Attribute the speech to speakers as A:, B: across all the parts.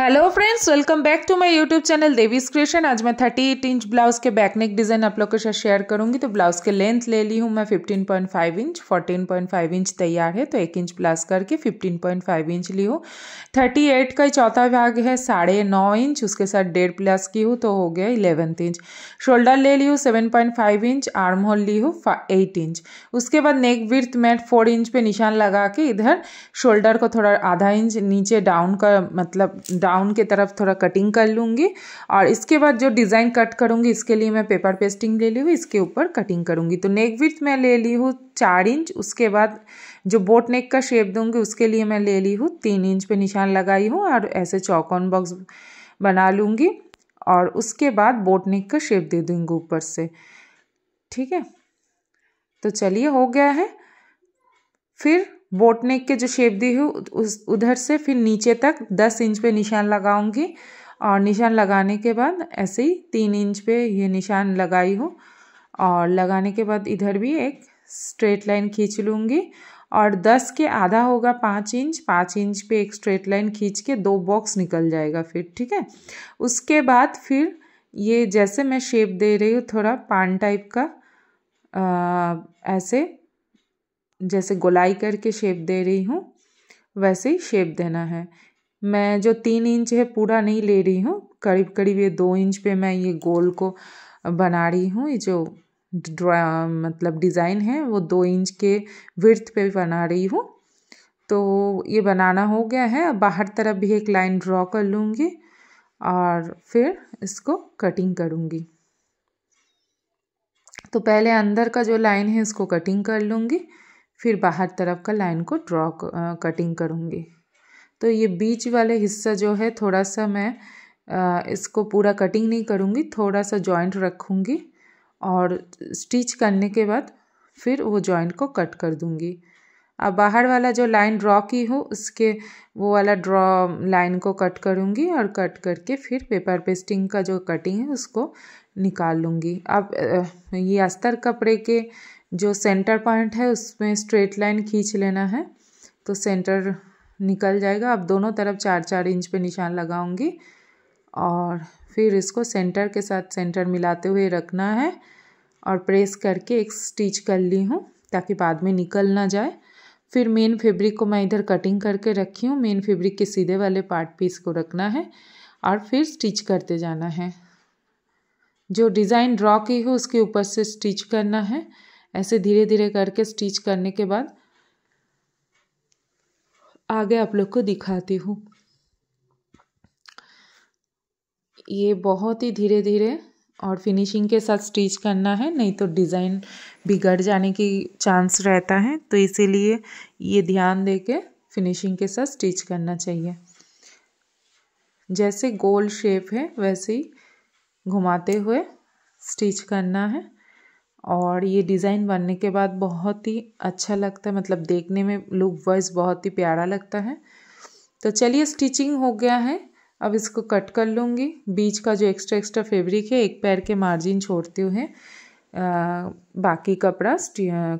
A: hello friends welcome back to my YouTube channel Devi creation आज मैं thirty eight inch blouse के back neck design आप लोग के साथ शेयर करूंगी तो ब्लाउज़ के लेंथ ले ली हूँ मैं fifteen point five inch fourteen point five inch तैयार है तो एक इंच प्लस करके फिफ्टीन पॉइंट फाइव इंच ली हूँ एट का चौथा भाग है साढ़े नौ इंच उसके साथ डेढ़ प्लस की हूँ तो हो गया इलेवंथ इंच शोल्डर ले ली हूँ सेवन इंच आर्म होल ली हूँ एट इंच उसके बाद नेक विर्थ मैट फोर इंच पे निशान लगा के इधर शोल्डर को थोड़ा आधा इंच नीचे डाउन का मतलब राउंड के तरफ थोड़ा कटिंग कर लूँगी और इसके बाद जो डिज़ाइन कट करूँगी इसके लिए मैं पेपर पेस्टिंग ले ली हूँ इसके ऊपर कटिंग करूँगी तो नेक विथ मैं ले ली हूँ चार इंच उसके बाद जो बोट नेक का शेप दूंगी उसके लिए मैं ले ली हूँ तीन इंच पे निशान लगाई हूँ और ऐसे चौकॉन बॉक्स बना लूँगी और उसके बाद बोट नेक का शेप दे दूँगी ऊपर से ठीक है तो चलिए हो गया है फिर बोटनेक के जो शेप दी हुई उस उधर से फिर नीचे तक दस इंच पे निशान लगाऊंगी और निशान लगाने के बाद ऐसे ही तीन इंच पे ये निशान लगाई हूँ और लगाने के बाद इधर भी एक स्ट्रेट लाइन खींच लूँगी और दस के आधा होगा पाँच इंच पाँच इंच पे एक स्ट्रेट लाइन खींच के दो बॉक्स निकल जाएगा फिर ठीक है उसके बाद फिर ये जैसे मैं शेप दे रही हूँ थोड़ा पान टाइप का आ, ऐसे जैसे गोलाई करके शेप दे रही हूँ वैसे ही शेप देना है मैं जो तीन इंच है पूरा नहीं ले रही हूँ करीब करीब ये दो इंच पे मैं ये गोल को बना रही हूँ ये जो ड्रा मतलब डिज़ाइन है वो दो इंच के विर्थ पे बना रही हूँ तो ये बनाना हो गया है बाहर तरफ भी एक लाइन ड्रॉ कर लूँगी और फिर इसको कटिंग करूँगी तो पहले अंदर का जो लाइन है इसको कटिंग कर लूँगी फिर बाहर तरफ का लाइन को ड्रॉ कटिंग करूँगी तो ये बीच वाले हिस्सा जो है थोड़ा सा मैं आ, इसको पूरा कटिंग नहीं करूँगी थोड़ा सा जॉइंट रखूँगी और स्टिच करने के बाद फिर वो जॉइंट को कट कर दूँगी अब बाहर वाला जो लाइन ड्रॉ की हूँ उसके वो वाला ड्रॉ लाइन को कट करूँगी और कट करके फिर पेपर पेस्टिंग का जो कटिंग है उसको निकाल लूँगी अब ये अस्तर कपड़े के जो सेंटर पॉइंट है उसमें स्ट्रेट लाइन खींच लेना है तो सेंटर निकल जाएगा अब दोनों तरफ चार चार इंच पे निशान लगाऊंगी और फिर इसको सेंटर के साथ सेंटर मिलाते हुए रखना है और प्रेस करके एक स्टिच कर ली हूँ ताकि बाद में निकल ना जाए फिर मेन फैब्रिक को मैं इधर कटिंग करके रखी हूँ मेन फैब्रिक के सीधे वाले पार्ट पीस को रखना है और फिर स्टिच करते जाना है जो डिज़ाइन ड्रॉ की हो उसके ऊपर से स्टिच करना है ऐसे धीरे धीरे करके स्टिच करने के बाद आगे आप लोग को दिखाती हूँ ये बहुत ही धीरे धीरे और फिनिशिंग के साथ स्टिच करना है नहीं तो डिज़ाइन बिगड़ जाने की चांस रहता है तो इसीलिए ये ध्यान दे के फिनिशिंग के साथ स्टिच करना चाहिए जैसे गोल शेप है वैसे ही घुमाते हुए स्टिच करना है और ये डिज़ाइन बनने के बाद बहुत ही अच्छा लगता है मतलब देखने में लुक वाइज बहुत ही प्यारा लगता है तो चलिए स्टिचिंग हो गया है अब इसको कट कर लूँगी बीच का जो एक्स्ट्रा एक्स्ट्रा फैब्रिक है एक पैर के मार्जिन छोड़ते हुए बाकी कपड़ा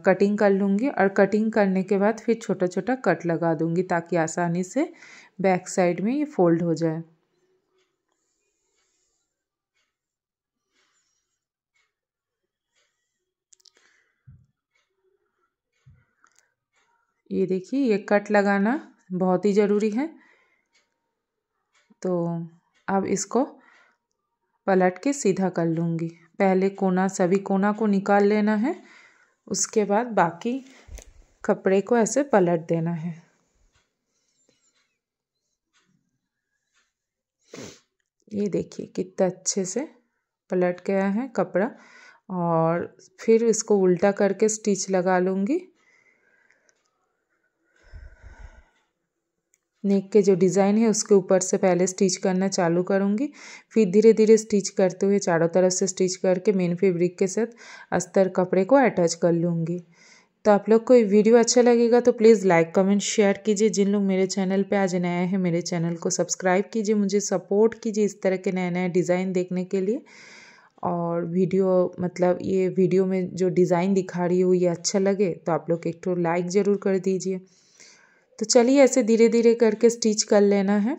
A: कटिंग कर लूँगी और कटिंग करने के बाद फिर छोटा छोटा कट लगा दूँगी ताकि आसानी से बैक साइड में ये फोल्ड हो जाए ये देखिए ये कट लगाना बहुत ही ज़रूरी है तो अब इसको पलट के सीधा कर लूँगी पहले कोना सभी कोना को निकाल लेना है उसके बाद बाकी कपड़े को ऐसे पलट देना है ये देखिए कितना अच्छे से पलट गया है कपड़ा और फिर इसको उल्टा करके स्टिच लगा लूँगी नेक के जो डिज़ाइन है उसके ऊपर से पहले स्टिच करना चालू करूँगी फिर धीरे धीरे स्टिच करते हुए चारों तरफ से स्टिच करके मेन फैब्रिक के साथ अस्तर कपड़े को अटैच कर लूँगी तो आप लोग को ये वीडियो अच्छा लगेगा तो प्लीज़ लाइक कमेंट शेयर कीजिए जिन लोग मेरे चैनल पे आज नए हैं मेरे चैनल को सब्सक्राइब कीजिए मुझे सपोर्ट कीजिए इस तरह के नए नए डिज़ाइन देखने के लिए और वीडियो मतलब ये वीडियो में जो डिज़ाइन दिखा रही हूँ ये अच्छा लगे तो आप लोग एक तो लाइक ज़रूर कर दीजिए तो चलिए ऐसे धीरे धीरे करके स्टिच कर लेना है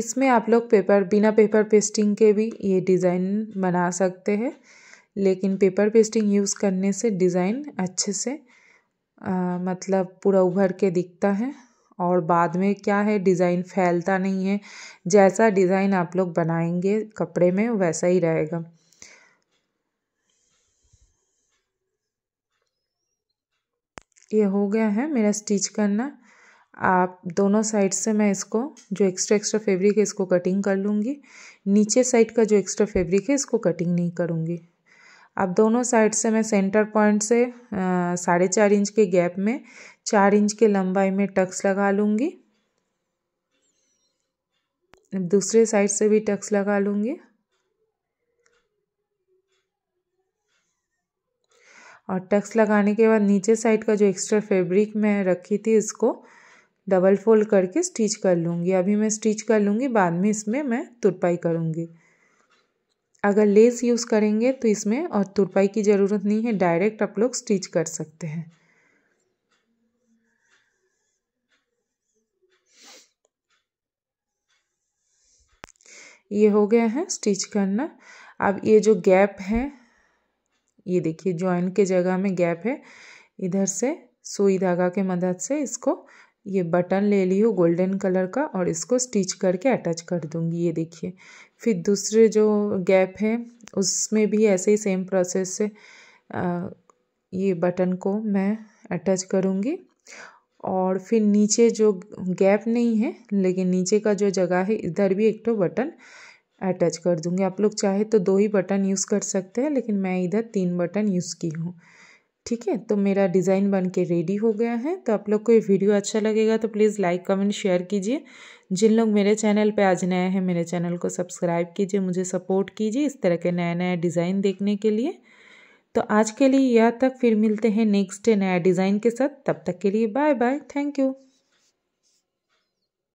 A: इसमें आप लोग पेपर बिना पेपर पेस्टिंग के भी ये डिज़ाइन बना सकते हैं लेकिन पेपर पेस्टिंग यूज़ करने से डिज़ाइन अच्छे से आ, मतलब पूरा उभर के दिखता है और बाद में क्या है डिज़ाइन फैलता नहीं है जैसा डिज़ाइन आप लोग बनाएंगे कपड़े में वैसा ही रहेगा ये हो गया है मेरा स्टिच करना आप दोनों साइड से मैं इसको जो एक्स्ट्रा एक्स्ट्रा फैब्रिक है इसको कटिंग कर लूँगी नीचे साइड का जो एक्स्ट्रा फैब्रिक है इसको कटिंग नहीं करूँगी अब दोनों साइड से मैं सेंटर पॉइंट से साढ़े चार इंच के गैप में चार इंच के लंबाई में टक्स लगा लूँगी दूसरे साइड से भी टक्स लगा लूँगी और टक्स लगाने के बाद नीचे साइड का जो एक्स्ट्रा फैब्रिक मैं रखी थी इसको डबल फोल्ड करके स्टिच कर लूँगी अभी मैं स्टिच कर लूँगी बाद में इसमें मैं तुरपाई करूँगी अगर लेस यूज़ करेंगे तो इसमें और तुरपाई की ज़रूरत नहीं है डायरेक्ट आप लोग स्टिच कर सकते हैं ये हो गया है स्टिच करना अब ये जो गैप है ये देखिए ज्वाइन के जगह में गैप है इधर से सुई धागा के मदद से इसको ये बटन ले ली हूँ गोल्डन कलर का और इसको स्टिच करके अटैच कर दूँगी ये देखिए फिर दूसरे जो गैप है उसमें भी ऐसे ही सेम प्रोसेस से आ, ये बटन को मैं अटैच करूँगी और फिर नीचे जो गैप नहीं है लेकिन नीचे का जो जगह है इधर भी एक तो बटन अटैच कर दूंगी आप लोग चाहे तो दो ही बटन यूज़ कर सकते हैं लेकिन मैं इधर तीन बटन यूज़ की हूँ ठीक है तो मेरा डिज़ाइन बन के रेडी हो गया है तो आप लोग को ये वीडियो अच्छा लगेगा तो प्लीज़ लाइक कमेंट शेयर कीजिए जिन लोग मेरे चैनल पे आज नए हैं मेरे चैनल को सब्सक्राइब कीजिए मुझे सपोर्ट कीजिए इस तरह के नया नया डिज़ाइन देखने के लिए तो आज के लिए यह तक फिर मिलते हैं नेक्स्ट नया डिज़ाइन के साथ तब तक के लिए बाय बाय थैंक यू